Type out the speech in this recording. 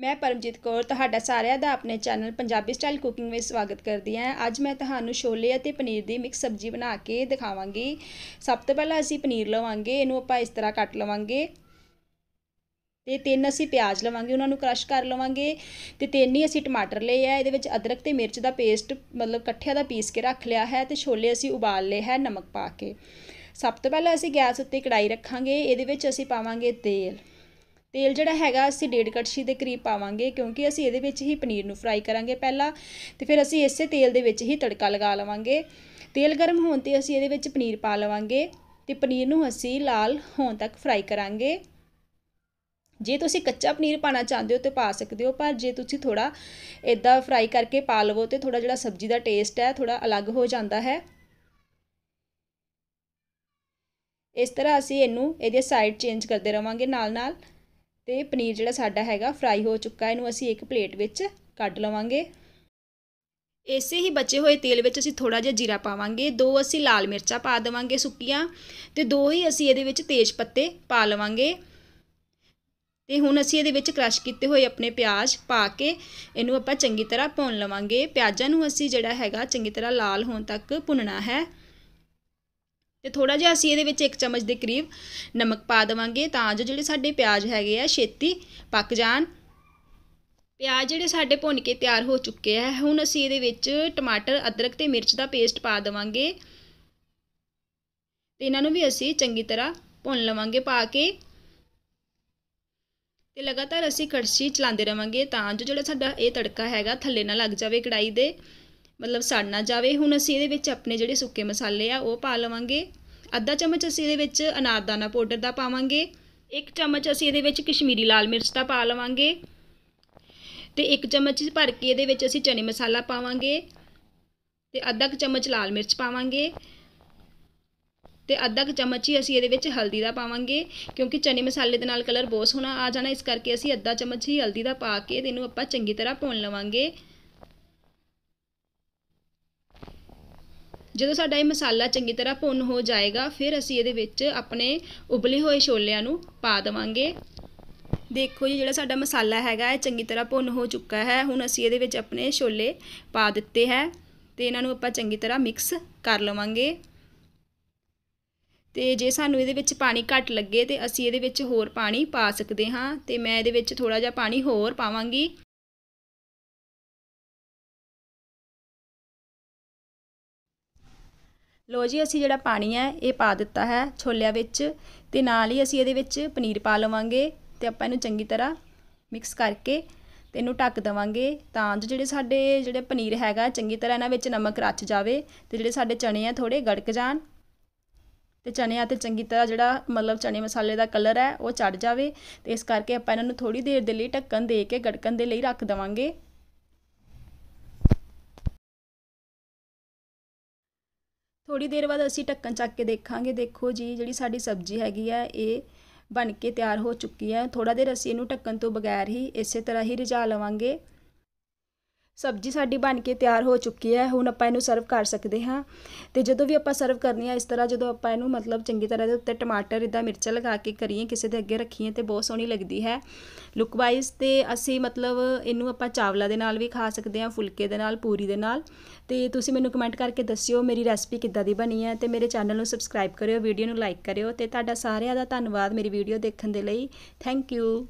ਮੈਂ ਪਰਮਜੀਤ ਕੌਰ ਤੁਹਾਡਾ ਸਾਰਿਆਂ ਦਾ ਆਪਣੇ ਚੈਨਲ ਪੰਜਾਬੀ ਸਟਾਈਲ ਕੁਕਿੰਗ ਵਿੱਚ ਸਵਾਗਤ ਕਰਦੀ ਹਾਂ ਅੱਜ ਮੈਂ ਤੁਹਾਨੂੰ ਛੋਲੇ ਅਤੇ ਪਨੀਰ ਦੀ ਮਿਕਸ ਸਬਜ਼ੀ ਬਣਾ ਕੇ ਦਿਖਾਵਾਂਗੀ ਸਭ ਤੋਂ ਪਹਿਲਾਂ ਅਸੀਂ ਪਨੀਰ ਲਵਾਂਗੇ ਇਹਨੂੰ ਆਪਾਂ ਇਸ ਤਰ੍ਹਾਂ ਕੱਟ ਲਵਾਂਗੇ ਤੇ ਤਿੰਨ ਅਸੀਂ ਪਿਆਜ਼ ਲਵਾਂਗੇ ਉਹਨਾਂ ਨੂੰ ਕ੍ਰਸ਼ ਕਰ ਲਵਾਂਗੇ ਤੇ ਤਿੰਨ ਹੀ ਅਸੀਂ ਟਮਾਟਰ ਲਏ ਆ ਇਹਦੇ ਵਿੱਚ ਅਦਰਕ ਤੇ ਮਿਰਚ ਦਾ ਪੇਸਟ ਮਤਲਬ ਇਕੱਠਿਆਂ ਦਾ ਪੀਸ ਕੇ ਰੱਖ ਲਿਆ ਹੈ ਤੇ ਛੋਲੇ ਅਸੀਂ ਉਬਾਲ ਲਏ ਹੈ ਨਮਕ ਪਾ ਕੇ ਸਭ ਤੋਂ ਪਹਿਲਾਂ ਅਸੀਂ ਗੈਸ ਉੱਤੇ ਕੜਾਈ ਰੱਖਾਂਗੇ ਇਹਦੇ ਵਿੱਚ ਅਸੀਂ ਪਾਵਾਂਗੇ ਤੇਲ ਤੇਲ ਜਿਹੜਾ ਹੈਗਾ ਅਸੀਂ ਡੇਢ ਕੜਛੀ ਦੇ ਕਰੀਬ ਪਾਵਾਂਗੇ ਕਿਉਂਕਿ ਅਸੀਂ ਇਹਦੇ ਵਿੱਚ ਹੀ ਪਨੀਰ ਨੂੰ ਫਰਾਈ ਕਰਾਂਗੇ ਪਹਿਲਾਂ ਤੇ ਫਿਰ ਅਸੀਂ ਇਸੇ ਤੇਲ ਦੇ ਵਿੱਚ ਹੀ ਤੜਕਾ ਲਗਾ ਲਵਾਂਗੇ ਤੇਲ ਗਰਮ ਹੋਣ ਤੇ ਅਸੀਂ ਇਹਦੇ ਵਿੱਚ ਪਨੀਰ ਪਾ ਲਵਾਂਗੇ ਤੇ ਪਨੀਰ ਨੂੰ ਅਸੀਂ ਲਾਲ ਹੋਣ ਤੱਕ ਫਰਾਈ ਕਰਾਂਗੇ ਜੇ ਤੁਸੀਂ ਕੱਚਾ ਪਨੀਰ ਪਾਣਾ ਚਾਹੁੰਦੇ ਹੋ ਤੇ ਪਾ ਸਕਦੇ ਹੋ ਪਰ ਜੇ ਤੁਸੀਂ ਥੋੜਾ ਇਦਾਂ ਫਰਾਈ ਕਰਕੇ ਪਾ ਲਵੋ ਤੇ ਥੋੜਾ ਜਿਹੜਾ ਸਬਜ਼ੀ ਦਾ ਟੇਸਟ ਹੈ ਥੋੜਾ ਅਲੱਗ ਹੋ ਜਾਂਦਾ ਹੈ ਇਸ ਤਰ੍ਹਾਂ ਅਸੀਂ ਇਹਨੂੰ ਇਹਦੇ ਸਾਈਡ ਚੇਂਜ ਕਰਦੇ ਰਵਾਂਗੇ ਨਾਲ ਨਾਲ ਤੇ ਪਨੀਰ ਜਿਹੜਾ ਸਾਡਾ ਹੈਗਾ ਫਰਾਈ ਹੋ ਚੁੱਕਾ ਇਹਨੂੰ ਅਸੀਂ ਇੱਕ ਪਲੇਟ ਵਿੱਚ ਕੱਢ ਲਵਾਂਗੇ ਇਸੇ ਹੀ ਬਚੇ ਹੋਏ ਤੇਲ ਵਿੱਚ ਅਸੀਂ ਥੋੜਾ ਜਿਹਾ ਜੀਰਾ ਪਾਵਾਂਗੇ ਦੋ ਅਸੀਂ ਲਾਲ ਮਿਰਚਾਂ ਪਾ ਦੇਵਾਂਗੇ ਸੁੱਕੀਆਂ ਤੇ ਦੋ ਹੀ ਅਸੀਂ ਇਹਦੇ ਵਿੱਚ ਤੇਜ਼ ਪੱਤੇ ਪਾ ਲਵਾਂਗੇ ਤੇ ਹੁਣ ਅਸੀਂ ਇਹਦੇ ਵਿੱਚ ਕ੍ਰਸ਼ ਕੀਤੇ ਹੋਏ ਆਪਣੇ ਪਿਆਜ਼ ਪਾ ਕੇ ਇਹਨੂੰ ਆਪਾਂ ਚੰਗੀ ਤਰ੍ਹਾਂ ਭੁੰਨ ਲਵਾਂਗੇ ਪਿਆਜ਼ਾਂ ਨੂੰ ਅਸੀਂ ਜਿਹੜਾ ਹੈਗਾ ਚੰਗੀ ਤਰ੍ਹਾਂ ਲਾਲ ਹੋਣ ਤੱਕ ਭੁੰਨਣਾ ਹੈ ਤੇ ਥੋੜਾ ਜਿਹਾ ਅਸੀਂ ਇਹਦੇ ਵਿੱਚ 1 ਚਮਚ ਦੇ ਕਰੀਬ ਨਮਕ ਪਾ ਦਵਾਂਗੇ ਤਾਂ ਜੋ ਜਿਹੜੇ ਸਾਡੇ ਪਿਆਜ਼ ਹੈਗੇ ਆ ਛੇਤੀ ਪੱਕ ਜਾਣ ਪਿਆਜ਼ ਜਿਹੜੇ ਸਾਡੇ ਭੁੰਨ ਕੇ ਤਿਆਰ ਹੋ ਚੁੱਕੇ ਆ ਹੁਣ ਅਸੀਂ ਇਹਦੇ ਵਿੱਚ ਟਮਾਟਰ ਅਦਰਕ ਤੇ ਮਿਰਚ ਦਾ ਪੇਸਟ ਪਾ ਦਵਾਂਗੇ ਤੇ ਇਹਨਾਂ ਨੂੰ ਵੀ ਅਸੀਂ ਚੰਗੀ ਤਰ੍ਹਾਂ ਭੁੰਨ ਲਵਾਂਗੇ ਪਾ ਕੇ ਤੇ ਲਗਾਤਾਰ ਅਸੀਂ ਕੜਛੀ ਚਲਾਉਂਦੇ ਰਵਾਂਗੇ ਤਾਂ ਜੋ ਜਿਹੜਾ ਸਾਡਾ ਇਹ ਤੜਕਾ ਹੈਗਾ ਥੱਲੇ ਨਾ ਲੱਗ ਜਾਵੇ ਕੜਾਈ ਦੇ ਮਤਲਬ ਸੜ ਨਾ ਜਾਵੇ ਹੁਣ ਅਸੀਂ ਇਹਦੇ ਵਿੱਚ ਆਪਣੇ ਜਿਹੜੇ ਸੁੱਕੇ ਮਸਾਲੇ ਆ ਉਹ ਪਾ ਲਵਾਂਗੇ ਅੱਧਾ ਚਮਚ ਅਸੀਂ ਇਹਦੇ ਵਿੱਚ ਅਨਾਰਦਾਨਾ ਪਾਊਡਰ ਦਾ ਪਾਵਾਂਗੇ ਇੱਕ ਚਮਚ ਅਸੀਂ ਇਹਦੇ ਵਿੱਚ ਕਸ਼ਮੀਰੀ ਲਾਲ ਮਿਰਚ ਦਾ ਪਾ ਲਵਾਂਗੇ ਤੇ ਇੱਕ ਚਮਚ ਭਰ ਕੇ ਇਹਦੇ ਵਿੱਚ ਅਸੀਂ ਚਨੇ ਮਸਾਲਾ ਪਾਵਾਂਗੇ ਤੇ ਅੱਧਾ ਕ ਚਮਚ ਲਾਲ ਮਿਰਚ ਪਾਵਾਂਗੇ ਤੇ ਅੱਧਾ ਕ ਚਮਚ ਹੀ ਅਸੀਂ ਇਹਦੇ ਵਿੱਚ ਹਲਦੀ ਦਾ ਪਾਵਾਂਗੇ ਕਿਉਂਕਿ ਚਨੇ ਮਸਾਲੇ ਦੇ ਨਾਲ ਕਲਰ ਬਹੁਤ ਸੋਹਣਾ ਆ ਜਾਣਾ ਇਸ ਕਰਕੇ ਅਸੀਂ ਅੱਧਾ ਚਮਚ ਹੀ ਹਲਦੀ ਦਾ ਪਾ ਕੇ ਇਹਨੂੰ ਆਪਾਂ ਚੰਗੀ ਤਰ੍ਹਾਂ ਭੁੰਨ ਲਵਾਂਗੇ ਜਦੋਂ ਸਾਡਾ ਇਹ ਮਸਾਲਾ ਚੰਗੀ ਤਰ੍ਹਾਂ ਭੁੰਨ ਹੋ ਜਾਏਗਾ ਫਿਰ ਅਸੀਂ ਇਹਦੇ ਵਿੱਚ ਆਪਣੇ ਉਬਲੇ ਹੋਏ ਛੋਲਿਆਂ ਨੂੰ ਪਾ ਦਵਾਂਗੇ ਦੇਖੋ ਜੀ ਜਿਹੜਾ ਸਾਡਾ ਮਸਾਲਾ ਹੈਗਾ ਇਹ ਚੰਗੀ ਤਰ੍ਹਾਂ ਭੁੰਨ ਹੋ ਚੁੱਕਾ ਹੈ ਹੁਣ ਅਸੀਂ ਇਹਦੇ ਵਿੱਚ ਆਪਣੇ ਛੋਲੇ ਪਾ ਦਿੱਤੇ ਹੈ ਤੇ ਇਹਨਾਂ ਨੂੰ ਆਪਾਂ ਚੰਗੀ ਤਰ੍ਹਾਂ ਮਿਕਸ ਕਰ ਲਵਾਂਗੇ ਤੇ ਜੇ ਸਾਨੂੰ ਇਹਦੇ ਵਿੱਚ ਪਾਣੀ ਘੱਟ ਲੱਗੇ ਤੇ ਅਸੀਂ ਇਹਦੇ ਵਿੱਚ ਹੋਰ ਪਾਣੀ ਪਾ ਸਕਦੇ ਹਾਂ ਤੇ ਮੈਂ ਇਹਦੇ ਵਿੱਚ ਥੋੜਾ ਜਿਹਾ ਪਾਣੀ ਹੋਰ ਪਾਵਾਂਗੀ ਲੋ ਜੀ ਅਸੀਂ ਜਿਹੜਾ ਪਾਣੀ ਹੈ ਇਹ ਪਾ ਦਿੱਤਾ ਹੈ ਛੋਲਿਆਂ ਵਿੱਚ ਤੇ ਨਾਲ ਹੀ ਅਸੀਂ ਇਹਦੇ ਵਿੱਚ ਪਨੀਰ ਪਾ ਲਵਾਂਗੇ ਤੇ ਆਪਾਂ ਇਹਨੂੰ ਚੰਗੀ ਤਰ੍ਹਾਂ ਮਿਕਸ ਕਰਕੇ ਤੇ ਇਹਨੂੰ ਢੱਕ ਦਵਾਂਗੇ ਤਾਂ ਜੋ ਜਿਹੜੇ ਸਾਡੇ ਜਿਹੜੇ ਪਨੀਰ ਹੈਗਾ ਚੰਗੀ ਤਰ੍ਹਾਂ ਇਹਨਾਂ ਵਿੱਚ ਨਮਕ ਰਚ ਜਾਵੇ ਤੇ ਜਿਹੜੇ ਸਾਡੇ ਚਣੇ ਆ ਥੋੜੇ ਗੜਕ ਜਾਣ ਤੇ ਚਣਿਆਂ ਤੇ ਚੰਗੀ ਤਰ੍ਹਾਂ ਜਿਹੜਾ ਮਤਲਬ ਚਣੇ ਮਸਾਲੇ ਦਾ ਕਲਰ ਹੈ ਉਹ ਚੜ ਜਾਵੇ ਤੇ ਇਸ ਕਰਕੇ ਆਪਾਂ ਇਹਨਾਂ ਨੂੰ ਥੋੜੀ ਦੇਰ ਦੇ ਲਈ ਢੱਕਣ ਦੇ ਕੇ ਗੜਕਣ ਦੇ ਲਈ ਰੱਖ ਦਵਾਂਗੇ ਥੋੜੀ ਦੇਰ ਬਾਅਦ ਅਸੀਂ ਢੱਕਣ ਚੱਕ ਕੇ ਦੇਖਾਂਗੇ ਦੇਖੋ ਜੀ ਜਿਹੜੀ ਸਾਡੀ ਸਬਜ਼ੀ ਹੈਗੀ ਆ ਇਹ ਬਣ ਕੇ ਤਿਆਰ ਹੋ ਚੁੱਕੀ ਹੈ ਥੋੜਾ ਦੇਰ ਅਸੀਂ ਇਹਨੂੰ ਢੱਕਣ ਤੋਂ ਬਗੈਰ ਹੀ ਇਸੇ ਤਰ੍ਹਾਂ ਹੀ ਰਿਝਾ ਲਵਾਂਗੇ ਸਬਜੀ ਸਾਡੀ ਬਣ ਕੇ ਤਿਆਰ ਹੋ ਚੁੱਕੀ ਹੈ ਹੁਣ ਆਪਾਂ ਇਹਨੂੰ ਸਰਵ ਕਰ ਸਕਦੇ ਹਾਂ ਤੇ ਜਦੋਂ ਵੀ ਆਪਾਂ ਸਰਵ ਕਰਨੀ ਹੈ ਇਸ ਤਰ੍ਹਾਂ ਜਦੋਂ ਆਪਾਂ ਇਹਨੂੰ ਮਤਲਬ ਚੰਗੀ ਤਰ੍ਹਾਂ ਦੇ ਉੱਤੇ ਟਮਾਟਰ ਇਦਾਂ ਮਿਰਚਾਂ ਲਗਾ ਕੇ ਕਰੀਏ ਕਿਸੇ ਦੇ ਅੱਗੇ ਰੱਖੀਏ ਤੇ ਬਹੁਤ ਸੋਹਣੀ ਲੱਗਦੀ ਹੈ ਲੁੱਕ ਵਾਈਜ਼ ਤੇ ਅਸੀਂ ਮਤਲਬ ਇਹਨੂੰ ਆਪਾਂ ਚਾਵਲਾ ਦੇ ਨਾਲ ਵੀ ਖਾ ਸਕਦੇ ਹਾਂ ਫੁਲਕੇ ਦੇ ਨਾਲ ਪੂਰੀ ਦੇ ਨਾਲ ਤੇ ਤੁਸੀਂ ਮੈਨੂੰ ਕਮੈਂਟ ਕਰਕੇ ਦੱਸਿਓ ਮੇਰੀ ਰੈਸਪੀ ਕਿੱਦਾਂ ਦੀ ਬਣੀ ਹੈ ਤੇ ਮੇਰੇ ਚੈਨਲ ਨੂੰ ਸਬਸਕ੍ਰਾਈਬ ਕਰਿਓ ਵੀਡੀਓ ਨੂੰ ਲਾਈਕ ਕਰਿਓ ਤੇ ਤੁਹਾਡਾ ਸਾਰਿਆਂ ਦਾ ਧੰਨਵਾਦ ਮੇਰੀ ਵੀਡੀਓ ਦੇਖਣ ਦੇ ਲਈ ਥੈਂਕ ਯੂ